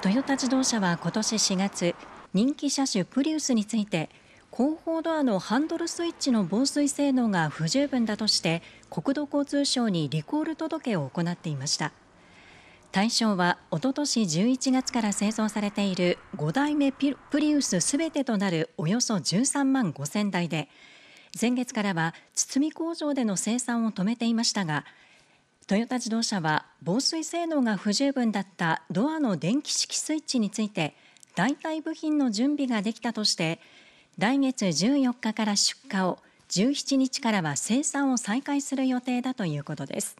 トヨタ自動車は今年4月人気車種プリウスについて後方ドアのハンドルスイッチの防水性能が不十分だとして国土交通省にリコール届を行っていました対象はおととし11月から製造されている5代目プリウスすべてとなるおよそ13万5000台で先月からは堤工場での生産を止めていましたがトヨタ自動車は防水性能が不十分だったドアの電気式スイッチについて代替部品の準備ができたとして来月14日から出荷を17日からは生産を再開する予定だということです。